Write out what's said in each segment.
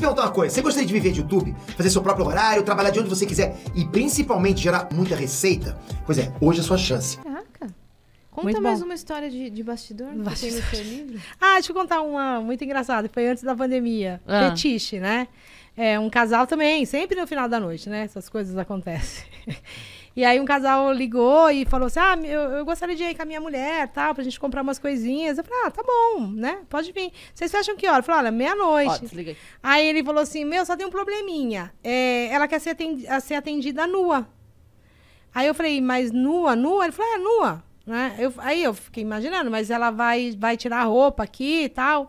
te perguntar uma coisa. Você gostaria de viver de YouTube? Fazer seu próprio horário, trabalhar de onde você quiser e principalmente gerar muita receita? Pois é, hoje é a sua chance. Caraca. Conta muito mais bom. uma história de, de bastidor, bastidor. tem no seu livro. Ah, deixa eu contar uma muito engraçada. Foi antes da pandemia. Ah. Fetiche, né? É, um casal também, sempre no final da noite, né? Essas coisas acontecem. E aí um casal ligou e falou assim: Ah, eu, eu gostaria de ir com a minha mulher, tal, pra gente comprar umas coisinhas. Eu falei, ah, tá bom, né? Pode vir. Vocês fecham que hora? Eu falei, olha, meia-noite. Aí. aí ele falou assim: Meu, só tem um probleminha. É, ela quer ser atendida, ser atendida nua. Aí eu falei, mas nua, nua? Ele falou, é, nua. Né? Eu, aí eu fiquei imaginando, mas ela vai, vai tirar a roupa aqui e tal.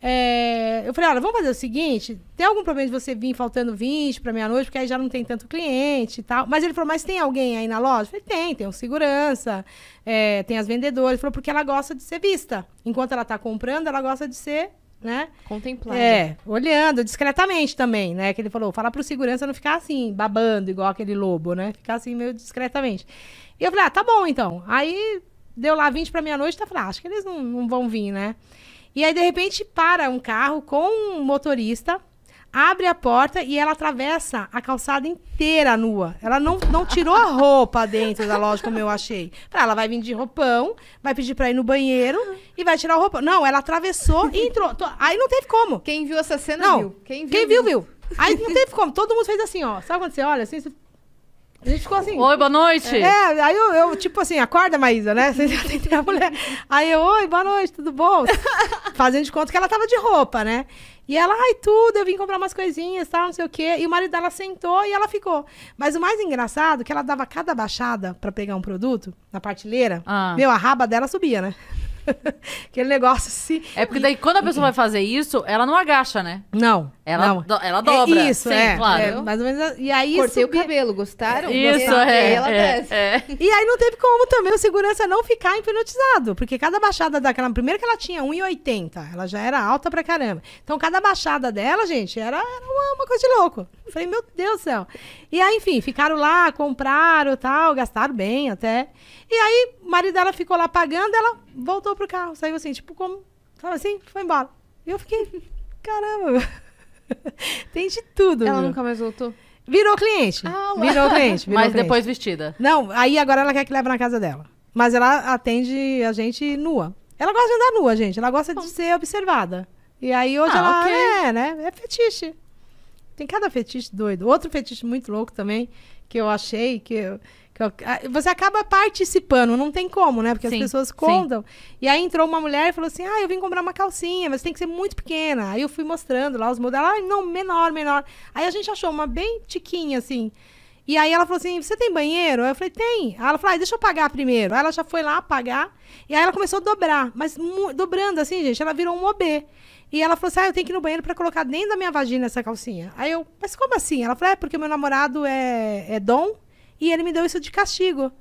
É, eu falei, olha, vamos fazer o seguinte: tem algum problema de você vir faltando 20 para meia-noite, porque aí já não tem tanto cliente e tal. Mas ele falou, mas tem alguém aí na loja? Eu falei, tem, tem um segurança, é, tem as vendedoras. Ele falou, porque ela gosta de ser vista. Enquanto ela está comprando, ela gosta de ser né? contemplada É, olhando discretamente também, né? Que ele falou, fala pro segurança não ficar assim, babando, igual aquele lobo, né? Ficar assim meio discretamente. E eu falei, ah, tá bom então. Aí deu lá 20 para meia-noite, tá falando, ah, acho que eles não, não vão vir, né? E aí, de repente, para um carro com um motorista, abre a porta e ela atravessa a calçada inteira nua. Ela não, não tirou a roupa dentro da loja, como eu achei. Ah, ela vai vir de roupão, vai pedir pra ir no banheiro e vai tirar a roupa. Não, ela atravessou e entrou. Aí não teve como. Quem viu essa cena não. viu. Quem viu, quem viu. viu. Aí não teve como. Todo mundo fez assim, ó. Sabe quando você olha assim? Você a gente ficou assim. Oi, boa noite. É, aí eu, eu tipo assim, acorda, Maísa, né? A mulher. Aí eu, oi, boa noite, tudo bom? Fazendo de conta que ela tava de roupa, né? E ela, ai, tudo, eu vim comprar umas coisinhas, tal, não sei o quê. E o marido dela sentou e ela ficou. Mas o mais engraçado é que ela dava cada baixada para pegar um produto na partilheira. Ah. Meu, a raba dela subia, né? Aquele negócio assim. É porque daí quando a pessoa vai fazer isso, ela não agacha, né? Não. Ela, não. Do, ela dobra. É isso, Sim, é, claro. É, mais ou menos. E aí Cortei subi... o cabelo, gostaram? Isso, é, ela é, é, E aí não teve como também o segurança não ficar hipnotizado. Porque cada baixada daquela. Primeiro que ela tinha 1,80. Ela já era alta pra caramba. Então cada baixada dela, gente, era, era uma, uma, coisa de louco. Eu falei, meu Deus do céu. E aí, enfim, ficaram lá, compraram tal, gastaram bem até. E aí, o marido dela ficou lá pagando, ela voltou pro carro, saiu assim, tipo, como? Sabe assim? Foi embora. E eu fiquei, caramba. Tem de tudo. Ela meu. nunca mais voltou? Virou cliente. Ah, virou cliente. Virou Mas cliente. depois vestida. Não, aí agora ela quer que leve na casa dela. Mas ela atende a gente nua. Ela gosta de andar nua, gente. Ela gosta Bom. de ser observada. E aí hoje ah, ela okay. é, né? É fetiche. Tem cada fetiche doido. Outro fetiche muito louco também, que eu achei, que é ah, você acaba participando, não tem como, né? Porque sim, as pessoas contam. Sim. E aí entrou uma mulher e falou assim: Ah, eu vim comprar uma calcinha, mas tem que ser muito pequena. Aí eu fui mostrando lá os modelos. Ah, não, menor, menor. Aí a gente achou uma bem tiquinha, assim. E aí ela falou assim: Você tem banheiro? Aí eu falei: Tem. Aí ela falou: ah, Deixa eu pagar primeiro. Aí ela já foi lá pagar. E aí ela começou a dobrar. Mas dobrando assim, gente, ela virou um OB. E ela falou assim: Ah, eu tenho que ir no banheiro para colocar dentro da minha vagina essa calcinha. Aí eu: Mas como assim? Ela falou: É porque meu namorado é, é dom. E ele me deu isso de castigo.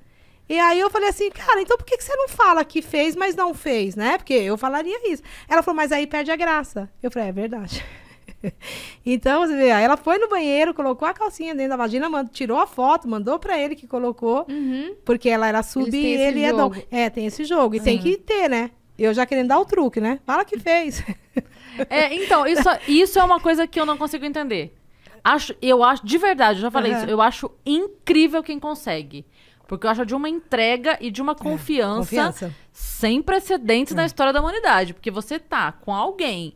E aí eu falei assim, cara, então por que, que você não fala que fez, mas não fez, né? Porque eu falaria isso. Ela falou, mas aí perde a graça. Eu falei, é verdade. então, você vê, aí ela foi no banheiro, colocou a calcinha dentro da vagina, mandou, tirou a foto, mandou para ele que colocou, uhum. porque ela era sub e ele é dom. É, tem esse jogo. E uhum. tem que ter, né? Eu já querendo dar o truque, né? Fala que fez. é, então, isso, isso é uma coisa que eu não consigo entender. Acho, eu acho, de verdade, eu já falei uhum. isso, eu acho incrível quem consegue. Porque eu acho de uma entrega e de uma é, confiança, é, confiança. sem precedentes na é. história da humanidade. Porque você tá com alguém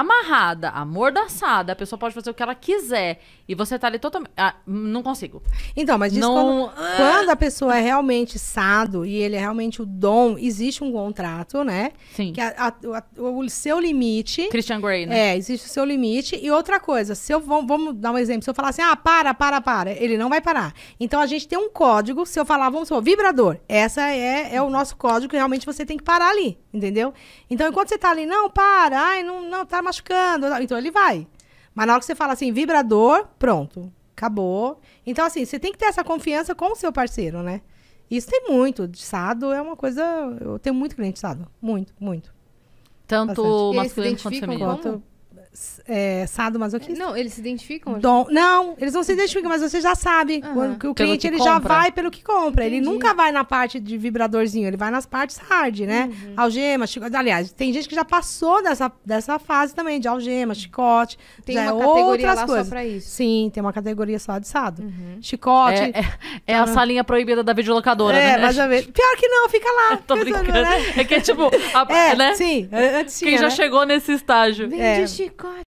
amarrada, amordaçada, a pessoa pode fazer o que ela quiser. E você tá ali totalmente. Ah, não consigo. Então, mas diz não... quando, ah! quando a pessoa é realmente sado e ele é realmente o dom, existe um contrato, né? Sim. Que a, a, a, o seu limite. Christian Grey, né? É, existe o seu limite. E outra coisa, se eu vou, vamos dar um exemplo, se eu falar assim, ah, para, para, para, ele não vai parar. Então a gente tem um código, se eu falar, vamos supor, vibrador. Essa é, é o nosso código que realmente você tem que parar ali, entendeu? Então, enquanto você tá ali, não, para, ai, não, não, tá machucando. Então ele vai. Mas na hora que você fala assim, vibrador, pronto, acabou. Então, assim, você tem que ter essa confiança com o seu parceiro, né? Isso tem muito. De sado é uma coisa. Eu tenho muito cliente de sado. Muito, muito. Tanto Bastante. masculino quanto feminino. Quanto é, sadomasoquista. Não, eles se identificam? Dom, não, eles não se identificam, mas você já sabe. Uhum. O, o cliente ele já vai pelo que compra. Entendi. Ele nunca vai na parte de vibradorzinho, ele vai nas partes hard, né? Uhum. Algema, chicote. Aliás, tem gente que já passou dessa, dessa fase também, de algema, chicote. Tem é uma é categoria lá coisas. só pra isso. Sim, tem uma categoria só de sado. Uhum. Chicote. É, é, é a ah. salinha proibida da videolocadora, é, né? Pior que não, fica lá. Tô pensando, brincando. Né? É que é tipo. A, é, né? Sim, antes Quem né? já chegou nesse estágio. Vende é. chicote. god